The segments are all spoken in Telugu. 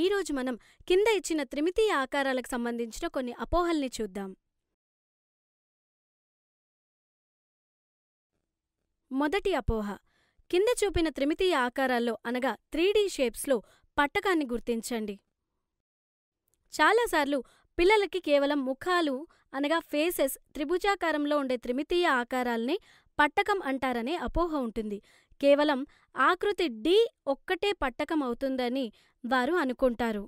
ఈరోజు మనం కింద ఇచ్చిన త్రిమితీయ ఆకారాలకు సంబంధించిన కొన్ని అపోహల్ని చూద్దాం మొదటి అపోహ కింద చూపిన త్రిమితీయ ఆకారాల్లో అనగా త్రీడీ షేప్స్లో పట్టకాన్ని గుర్తించండి చాలాసార్లు పిల్లలకి కేవలం ముఖాలు అనగా ఫేసెస్ త్రిభుజాకారంలో ఉండే త్రిమితీయ ఆకారాల్ని పట్టకం అంటారనే అపోహ ఉంటుంది కేవలం ఆకృతి డి ఒక్కటే పట్టకమవుతుందని వారు అనుకుంటారు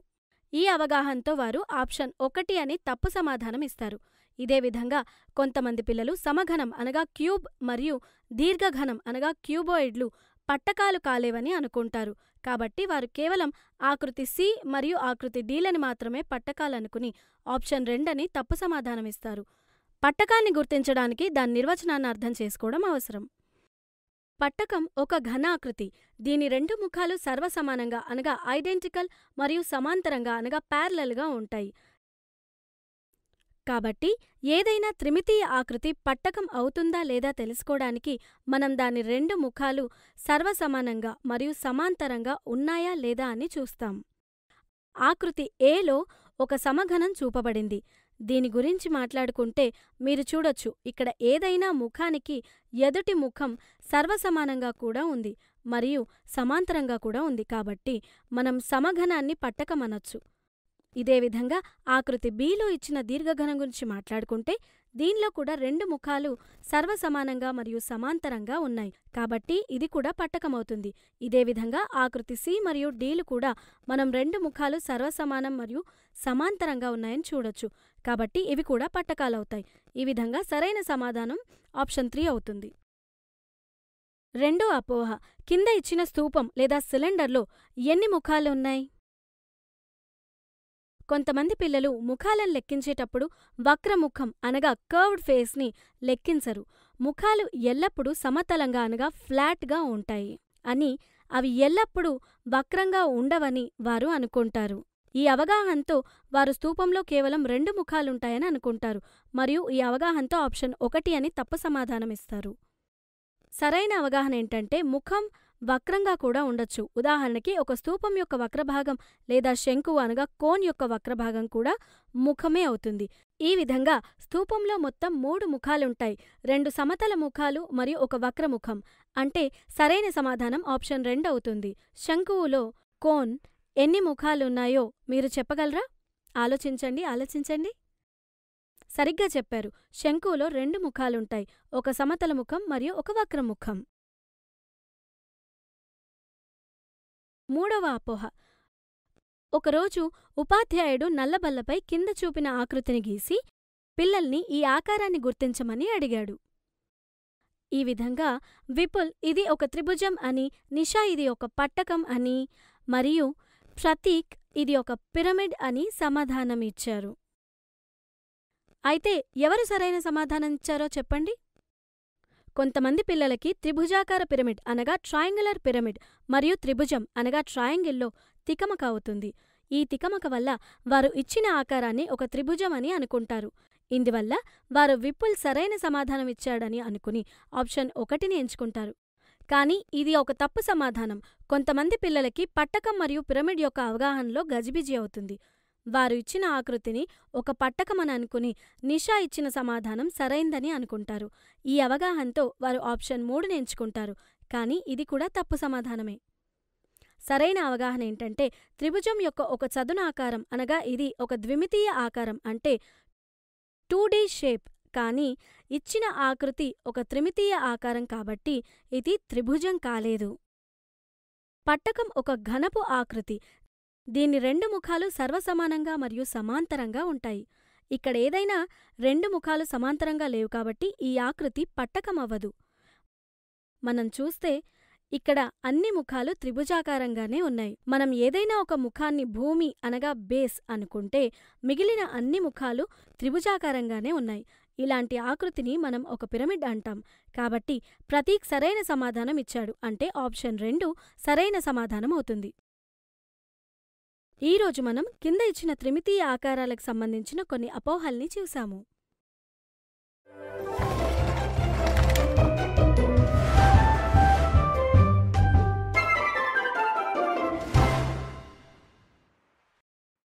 ఈ అవగాహనతో వారు ఆప్షన్ ఒకటి అని తప్పు సమాధానం ఇస్తారు ఇదే విధంగా కొంతమంది పిల్లలు సమఘనం అనగా క్యూబ్ మరియు దీర్ఘఘనం అనగా క్యూబోయిడ్లు పట్టకాలు కాలేవని అనుకుంటారు కాబట్టి వారు కేవలం ఆకృతి సి మరియు ఆకృతి డీలని మాత్రమే పట్టకాలనుకుని ఆప్షన్ రెండని తప్పు సమాధానమిస్తారు పట్టకాన్ని గుర్తించడానికి దాని నిర్వచనాన్ని అర్థం చేసుకోవడం అవసరం పట్టకం ఒక ఘనాకృతి దీని రెండు ముఖాలు సర్వసమానంగా అనగా ఐడెంటికల్ మరియు సమాంతరంగా అనగా ప్యారలల్గా ఉంటాయి కాబట్టి ఏదైనా త్రిమితీయ ఆకృతి పట్టకం అవుతుందా లేదా తెలుసుకోవడానికి మనం దాని రెండు ముఖాలు సర్వసమానంగా మరియు సమాంతరంగా ఉన్నాయా లేదా అని చూస్తాం ఆకృతి ఏలో ఒక సమఘనం చూపబడింది దీని గురించి మాట్లాడుకుంటే మీరు చూడొచ్చు ఇక్కడ ఏదైనా ముఖానికి ఎదుటి ముఖం సర్వసమానంగా కూడా ఉంది మరియు సమాంతరంగా కూడా ఉంది కాబట్టి మనం సమఘనాన్ని పట్టకమనొచ్చు ఇదేవిధంగా ఆకృతి బీలో ఇచ్చిన దీర్ఘఘనం గురించి మాట్లాడుకుంటే దీనిలో కూడా రెండు ముఖాలు సర్వసమానంగా మరియు సమాంతరంగా ఉన్నాయి కాబట్టి ఇది కూడా పట్టకమవుతుంది ఇదే విధంగా ఆకృతి సి మరియు డీలు కూడా మనం రెండు ముఖాలు సర్వసమానం మరియు సమాంతరంగా ఉన్నాయని చూడొచ్చు కాబట్టి ఇవి కూడా పట్టకాలవుతాయి ఈ విధంగా సరైన సమాధానం ఆప్షన్ త్రీ అవుతుంది రెండో అపోహ కింద ఇచ్చిన స్థూపం లేదా సిలిండర్లో ఎన్ని ముఖాలు ఉన్నాయి కొంతమంది పిల్లలు ముఖాలను లెక్కించేటప్పుడు వక్రముఖం అనగా కర్వ్డ్ ఫేస్ని లెక్కించరు ముఖాలు ఎల్లప్పుడూ సమతలంగా అనగా ఫ్లాట్గా ఉంటాయి అని అవి ఎల్లప్పుడూ వక్రంగా ఉండవని వారు అనుకుంటారు ఈ అవగాహనతో వారు స్తూపంలో కేవలం రెండు ముఖాలుంటాయని అనుకుంటారు మరియు ఈ అవగాహనతో ఆప్షన్ ఒకటి అని తప్పు సమాధానమిస్తారు సరైన అవగాహన ఏంటంటే ముఖం వక్రంగా కూడా ఉండొచ్చు ఉదాహరణకి ఒక స్తూపం యొక్క వక్రభాగం లేదా శంకు అనగా కోన్ యొక్క వక్రభాగం కూడా ముఖమే అవుతుంది ఈ విధంగా స్థూపంలో మొత్తం మూడు ముఖాలుంటాయి రెండు సమతల ముఖాలు మరియు ఒక వక్రముఖం అంటే సరైన సమాధానం ఆప్షన్ రెండు అవుతుంది శంకువులో కోన్ ఎన్ని ముఖాలున్నాయో మీరు చెప్పగలరా ఆలోచించండి ఆలోచించండి సరిగ్గా చెప్పారు శంకువులో రెండు ముఖాలుంటాయి ఒక సమతల ముఖం మరియు ఒక వక్రముఖం మూడవ అపోహ ఒకరోజు ఉపాధ్యాయుడు నల్లబల్లపై కింద చూపిన ఆకృతిని గీసి పిల్లల్ని ఈ ఆకారాన్ని గుర్తించమని అడిగాడు ఈ విధంగా విపుల్ ఇది ఒక త్రిభుజం అని నిషా ఇది ఒక పట్టకం అని మరియు ప్రతీక్ ఇది ఒక పిరమిడ్ అని సమాధానమిచ్చారు ఇచ్చారు అయితే ఎవరు సరైన సమాధానం ఇచ్చారో చెప్పండి కొంతమంది పిల్లలకి త్రిభుజాకార పిరమిడ్ అనగా ట్రయాంగులర్ పిరమిడ్ మరియు త్రిభుజం అనగా ట్రయాంగిల్లో తికమక అవుతుంది ఈ తికమక వల్ల వారు ఇచ్చిన ఆకారాన్ని ఒక త్రిభుజం అని అనుకుంటారు ఇందువల్ల వారు విపుల్ సరైన సమాధానం ఇచ్చాడని అనుకుని ఆప్షన్ ఒకటిని ఎంచుకుంటారు కానీ ఇది ఒక తప్పు సమాధానం కొంతమంది పిల్లలకి పట్టకం మరియు పిరమిడ్ యొక్క అవగాహనలో గజిబిజి అవుతుంది వారు ఇచ్చిన ఆకృతిని ఒక పట్టకమని అనుకుని నిషా ఇచ్చిన సమాధానం సరైందని అనుకుంటారు ఈ అవగాహనతో వారు ఆప్షన్ మూడుని ఎంచుకుంటారు కానీ ఇది కూడా తప్పు సమాధానమే సరైన అవగాహన ఏంటంటే త్రిభుజం యొక్క ఒక చదున ఆకారం అనగా ఇది ఒక ద్విమితీయ ఆకారం అంటే టూ డీ షేప్ కానీ ఇచ్చిన ఆకృతి ఒక త్రిమితీయ ఆకారం కాబట్టి ఇది త్రిభుజం కాలేదు పట్టకం ఒక ఘనపు ఆకృతి దీని రెండు ముఖాలు సర్వసమానంగా మరియు సమాంతరంగా ఉంటాయి ఇక్కడ ఏదైనా రెండు ముఖాలు సమాంతరంగా లేవు కాబట్టి ఈ ఆకృతి పట్టకమవ్వదు మనం చూస్తే ఇక్కడ అన్ని ముఖాలు త్రిభుజాకారంగానే ఉన్నాయి మనం ఏదైనా ఒక ముఖాన్ని భూమి అనగా బేస్ అనుకుంటే మిగిలిన అన్ని ముఖాలు త్రిభుజాకారంగానే ఉన్నాయి ఇలాంటి ఆకృతిని మనం ఒక పిరమిడ్ అంటాం కాబట్టి ప్రతీక్ సరైన సమాధానం ఇచ్చాడు అంటే ఆప్షన్ రెండు సరైన సమాధానం అవుతుంది ఈరోజు మనం కింద ఇచ్చిన త్రిమితీయ ఆకారాలకు సంబంధించిన కొన్ని అపోహల్ని చూశాము